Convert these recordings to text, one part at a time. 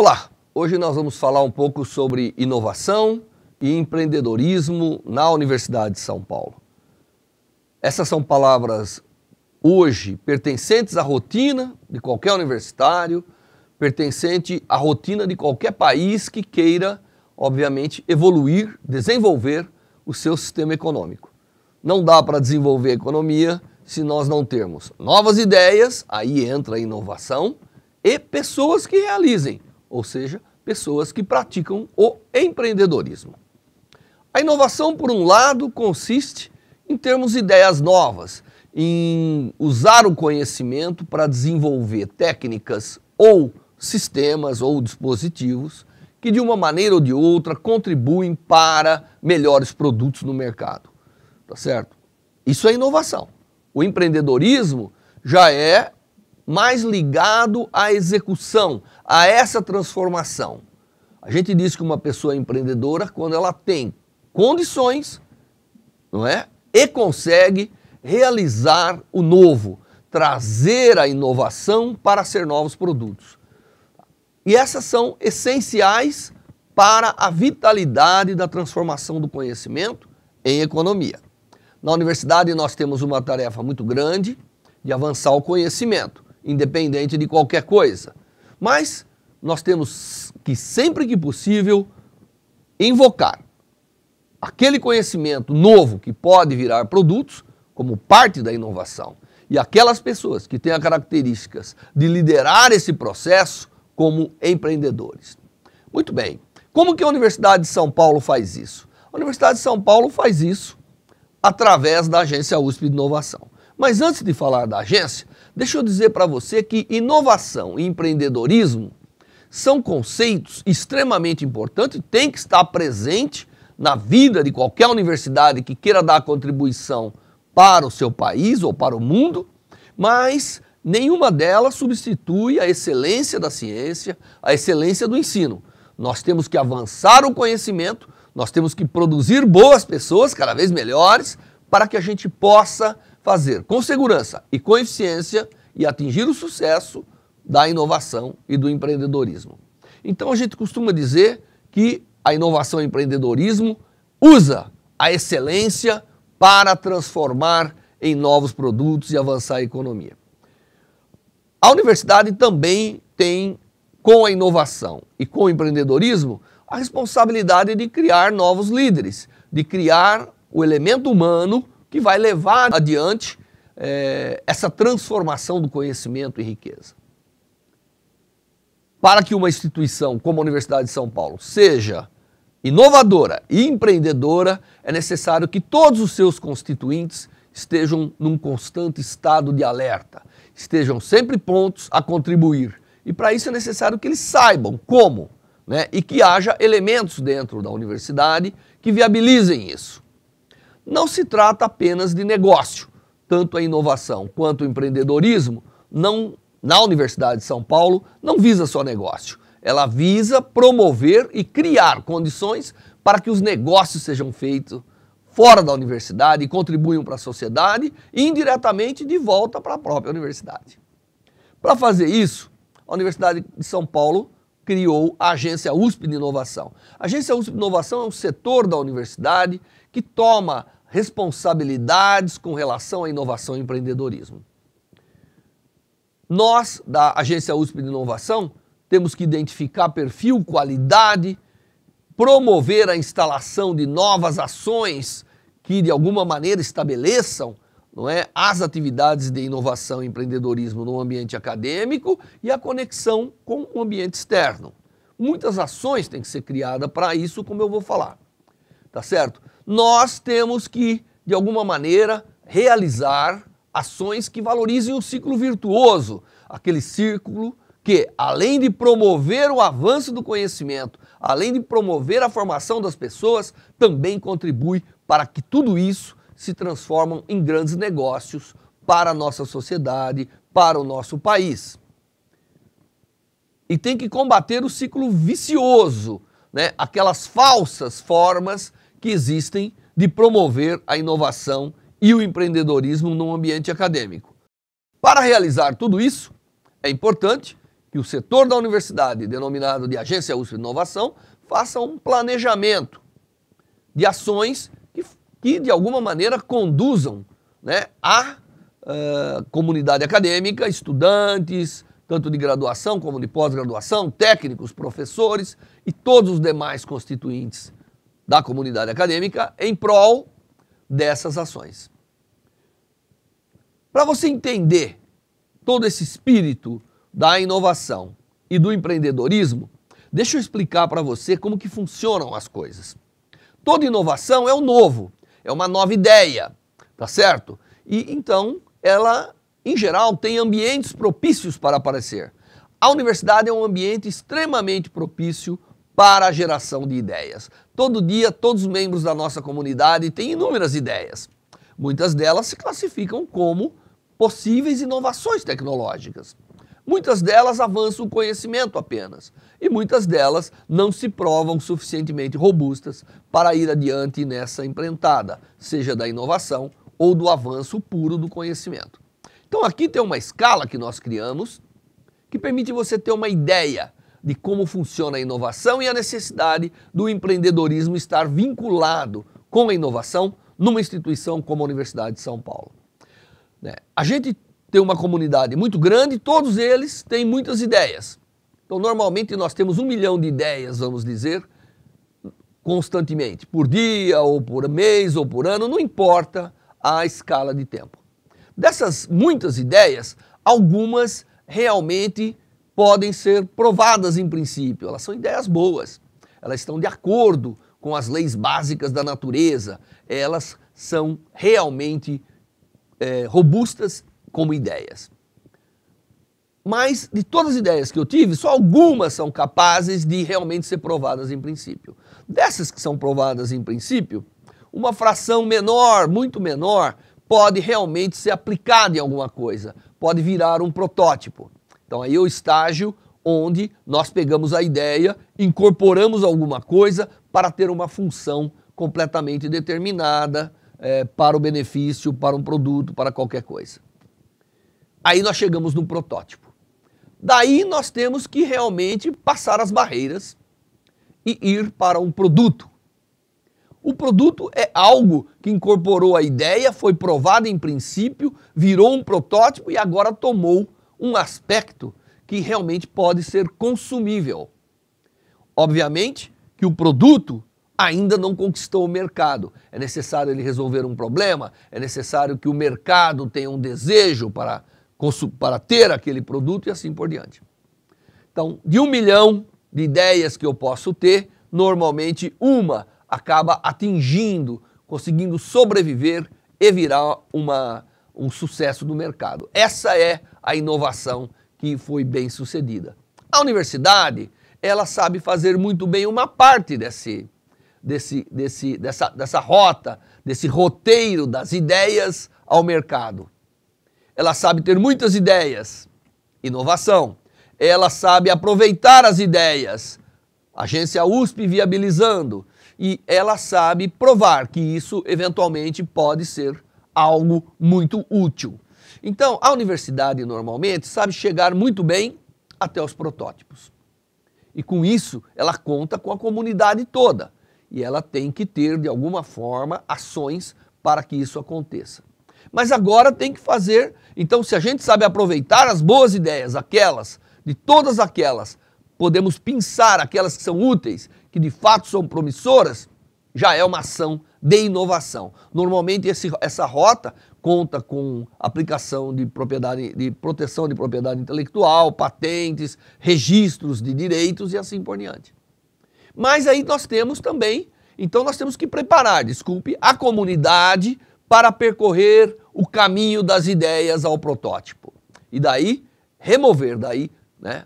Olá, hoje nós vamos falar um pouco sobre inovação e empreendedorismo na Universidade de São Paulo. Essas são palavras hoje pertencentes à rotina de qualquer universitário, pertencente à rotina de qualquer país que queira, obviamente, evoluir, desenvolver o seu sistema econômico. Não dá para desenvolver a economia se nós não termos novas ideias, aí entra a inovação, e pessoas que realizem ou seja, pessoas que praticam o empreendedorismo. A inovação, por um lado, consiste em termos ideias novas, em usar o conhecimento para desenvolver técnicas ou sistemas ou dispositivos que, de uma maneira ou de outra, contribuem para melhores produtos no mercado. Tá certo? Isso é inovação. O empreendedorismo já é mais ligado à execução, a essa transformação. A gente diz que uma pessoa é empreendedora quando ela tem condições, não é? E consegue realizar o novo, trazer a inovação para ser novos produtos. E essas são essenciais para a vitalidade da transformação do conhecimento em economia. Na universidade nós temos uma tarefa muito grande de avançar o conhecimento independente de qualquer coisa. Mas nós temos que, sempre que possível, invocar aquele conhecimento novo que pode virar produtos como parte da inovação. E aquelas pessoas que têm as características de liderar esse processo como empreendedores. Muito bem. Como que a Universidade de São Paulo faz isso? A Universidade de São Paulo faz isso através da agência USP de Inovação. Mas antes de falar da agência, Deixa eu dizer para você que inovação e empreendedorismo são conceitos extremamente importantes, tem que estar presente na vida de qualquer universidade que queira dar contribuição para o seu país ou para o mundo, mas nenhuma delas substitui a excelência da ciência, a excelência do ensino. Nós temos que avançar o conhecimento, nós temos que produzir boas pessoas, cada vez melhores, para que a gente possa fazer com segurança e com eficiência e atingir o sucesso da inovação e do empreendedorismo. Então a gente costuma dizer que a inovação e empreendedorismo usa a excelência para transformar em novos produtos e avançar a economia. A universidade também tem, com a inovação e com o empreendedorismo, a responsabilidade de criar novos líderes, de criar o elemento humano que vai levar adiante é, essa transformação do conhecimento em riqueza. Para que uma instituição como a Universidade de São Paulo seja inovadora e empreendedora, é necessário que todos os seus constituintes estejam num constante estado de alerta, estejam sempre prontos a contribuir. E para isso é necessário que eles saibam como, né? e que haja elementos dentro da universidade que viabilizem isso não se trata apenas de negócio. Tanto a inovação quanto o empreendedorismo, não, na Universidade de São Paulo, não visa só negócio. Ela visa promover e criar condições para que os negócios sejam feitos fora da universidade e contribuam para a sociedade e indiretamente de volta para a própria universidade. Para fazer isso, a Universidade de São Paulo criou a Agência USP de Inovação. A Agência USP de Inovação é um setor da universidade que toma responsabilidades com relação à inovação e empreendedorismo. Nós, da Agência USP de Inovação, temos que identificar perfil, qualidade, promover a instalação de novas ações que, de alguma maneira, estabeleçam não é, as atividades de inovação e empreendedorismo no ambiente acadêmico e a conexão com o ambiente externo. Muitas ações têm que ser criadas para isso, como eu vou falar tá certo? Nós temos que, de alguma maneira, realizar ações que valorizem o ciclo virtuoso, aquele círculo que, além de promover o avanço do conhecimento, além de promover a formação das pessoas, também contribui para que tudo isso se transformam em grandes negócios para a nossa sociedade, para o nosso país. E tem que combater o ciclo vicioso, né? aquelas falsas formas que existem de promover a inovação e o empreendedorismo no ambiente acadêmico. Para realizar tudo isso, é importante que o setor da universidade, denominado de Agência USP de Inovação, faça um planejamento de ações que, que de alguma maneira, conduzam né, à uh, comunidade acadêmica, estudantes, tanto de graduação como de pós-graduação, técnicos, professores e todos os demais constituintes da comunidade acadêmica em prol dessas ações. Para você entender todo esse espírito da inovação e do empreendedorismo, deixa eu explicar para você como que funcionam as coisas. Toda inovação é o um novo, é uma nova ideia, tá certo? E então ela, em geral, tem ambientes propícios para aparecer. A universidade é um ambiente extremamente propício para a geração de ideias. Todo dia, todos os membros da nossa comunidade têm inúmeras ideias. Muitas delas se classificam como possíveis inovações tecnológicas. Muitas delas avançam o conhecimento apenas, e muitas delas não se provam suficientemente robustas para ir adiante nessa empreitada, seja da inovação ou do avanço puro do conhecimento. Então aqui tem uma escala que nós criamos que permite você ter uma ideia de como funciona a inovação e a necessidade do empreendedorismo estar vinculado com a inovação numa instituição como a Universidade de São Paulo. Né, a gente tem uma comunidade muito grande, todos eles têm muitas ideias. Então, normalmente, nós temos um milhão de ideias, vamos dizer, constantemente, por dia, ou por mês, ou por ano, não importa a escala de tempo. Dessas muitas ideias, algumas realmente podem ser provadas em princípio. Elas são ideias boas, elas estão de acordo com as leis básicas da natureza, elas são realmente é, robustas como ideias. Mas de todas as ideias que eu tive, só algumas são capazes de realmente ser provadas em princípio. Dessas que são provadas em princípio, uma fração menor, muito menor, pode realmente ser aplicada em alguma coisa, pode virar um protótipo. Então aí é o estágio onde nós pegamos a ideia, incorporamos alguma coisa para ter uma função completamente determinada é, para o benefício, para um produto, para qualquer coisa. Aí nós chegamos no protótipo. Daí nós temos que realmente passar as barreiras e ir para um produto. O produto é algo que incorporou a ideia, foi provado em princípio, virou um protótipo e agora tomou um aspecto que realmente pode ser consumível. Obviamente que o produto ainda não conquistou o mercado. É necessário ele resolver um problema, é necessário que o mercado tenha um desejo para, para ter aquele produto e assim por diante. Então, de um milhão de ideias que eu posso ter, normalmente uma acaba atingindo, conseguindo sobreviver e virar uma um sucesso do mercado. Essa é a inovação que foi bem sucedida. A universidade, ela sabe fazer muito bem uma parte desse, desse, desse, dessa, dessa rota, desse roteiro das ideias ao mercado. Ela sabe ter muitas ideias, inovação. Ela sabe aproveitar as ideias, agência USP viabilizando. E ela sabe provar que isso eventualmente pode ser algo muito útil. Então, a universidade normalmente sabe chegar muito bem até os protótipos. E com isso, ela conta com a comunidade toda. E ela tem que ter, de alguma forma, ações para que isso aconteça. Mas agora tem que fazer. Então, se a gente sabe aproveitar as boas ideias, aquelas, de todas aquelas, podemos pensar aquelas que são úteis, que de fato são promissoras, já é uma ação de inovação. Normalmente esse, essa rota conta com aplicação de propriedade, de proteção de propriedade intelectual, patentes, registros de direitos e assim por diante. Mas aí nós temos também, então nós temos que preparar, desculpe, a comunidade para percorrer o caminho das ideias ao protótipo. E daí remover daí, né,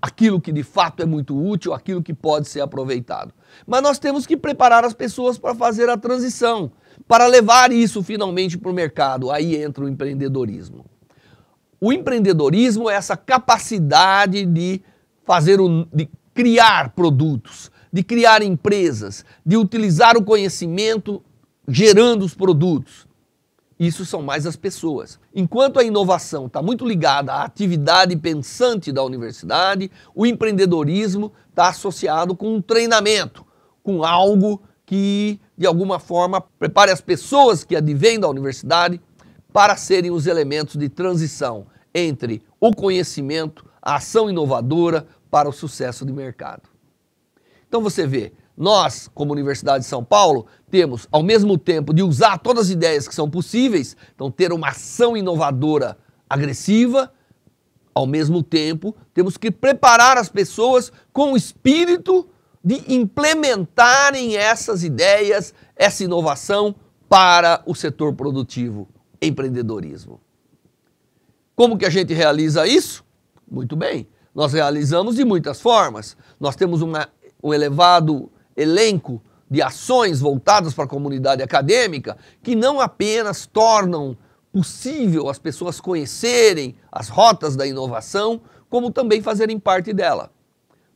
aquilo que de fato é muito útil, aquilo que pode ser aproveitado. Mas nós temos que preparar as pessoas para fazer a transição, para levar isso finalmente para o mercado. Aí entra o empreendedorismo. O empreendedorismo é essa capacidade de fazer de criar produtos, de criar empresas, de utilizar o conhecimento gerando os produtos. Isso são mais as pessoas. Enquanto a inovação está muito ligada à atividade pensante da universidade, o empreendedorismo está associado com um treinamento, com algo que, de alguma forma, prepare as pessoas que advêm da universidade para serem os elementos de transição entre o conhecimento, a ação inovadora para o sucesso de mercado. Então você vê, nós, como Universidade de São Paulo, temos, ao mesmo tempo, de usar todas as ideias que são possíveis, então ter uma ação inovadora agressiva, ao mesmo tempo, temos que preparar as pessoas com o espírito de implementarem essas ideias, essa inovação para o setor produtivo, empreendedorismo. Como que a gente realiza isso? Muito bem, nós realizamos de muitas formas. Nós temos uma, um elevado elenco de ações voltadas para a comunidade acadêmica que não apenas tornam possível as pessoas conhecerem as rotas da inovação, como também fazerem parte dela.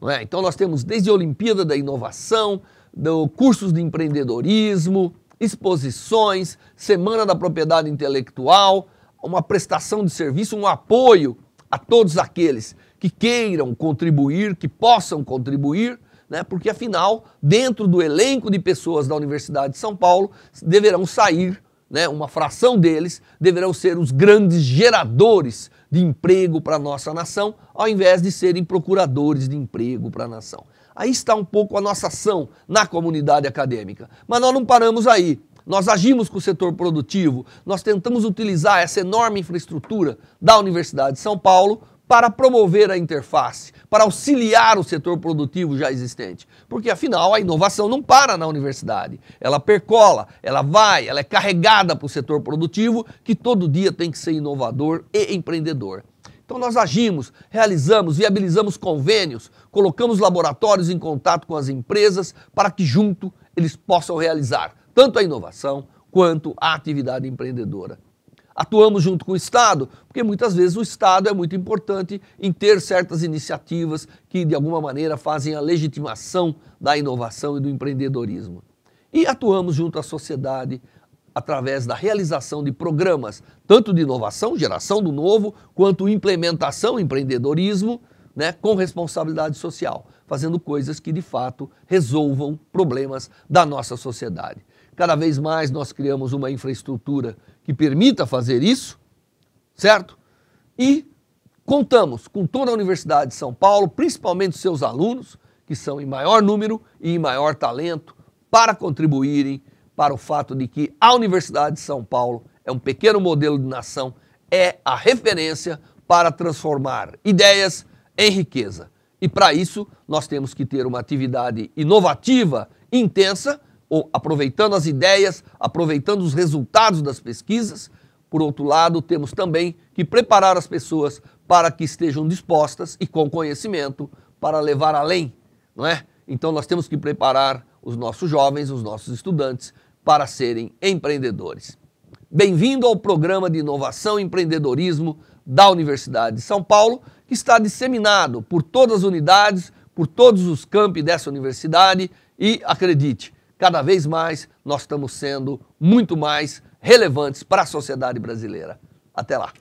É? Então, nós temos desde a Olimpíada da Inovação, do, cursos de empreendedorismo, exposições, Semana da Propriedade Intelectual, uma prestação de serviço, um apoio a todos aqueles que queiram contribuir, que possam contribuir né? porque afinal, dentro do elenco de pessoas da Universidade de São Paulo, deverão sair, né, uma fração deles, deverão ser os grandes geradores de emprego para a nossa nação, ao invés de serem procuradores de emprego para a nação. Aí está um pouco a nossa ação na comunidade acadêmica. Mas nós não paramos aí. Nós agimos com o setor produtivo, nós tentamos utilizar essa enorme infraestrutura da Universidade de São Paulo para promover a interface, para auxiliar o setor produtivo já existente. Porque, afinal, a inovação não para na universidade. Ela percola, ela vai, ela é carregada para o setor produtivo, que todo dia tem que ser inovador e empreendedor. Então, nós agimos, realizamos, viabilizamos convênios, colocamos laboratórios em contato com as empresas para que, junto, eles possam realizar tanto a inovação quanto a atividade empreendedora atuamos junto com o Estado, porque muitas vezes o Estado é muito importante em ter certas iniciativas que, de alguma maneira, fazem a legitimação da inovação e do empreendedorismo. E atuamos junto à sociedade através da realização de programas, tanto de inovação, geração do novo, quanto implementação, empreendedorismo, né, com responsabilidade social, fazendo coisas que de fato resolvam problemas da nossa sociedade. Cada vez mais nós criamos uma infraestrutura que permita fazer isso, certo? E contamos com toda a Universidade de São Paulo, principalmente seus alunos, que são em maior número e em maior talento, para contribuírem para o fato de que a Universidade de São Paulo é um pequeno modelo de nação, é a referência para transformar ideias em riqueza. E para isso, nós temos que ter uma atividade inovativa, intensa ou aproveitando as ideias, aproveitando os resultados das pesquisas. Por outro lado, temos também que preparar as pessoas para que estejam dispostas e com conhecimento para levar além, não é? Então nós temos que preparar os nossos jovens, os nossos estudantes para serem empreendedores. Bem-vindo ao programa de inovação e empreendedorismo da Universidade de São Paulo, que está disseminado por todas as unidades, por todos os campi dessa universidade e acredite, cada vez mais nós estamos sendo muito mais relevantes para a sociedade brasileira. Até lá.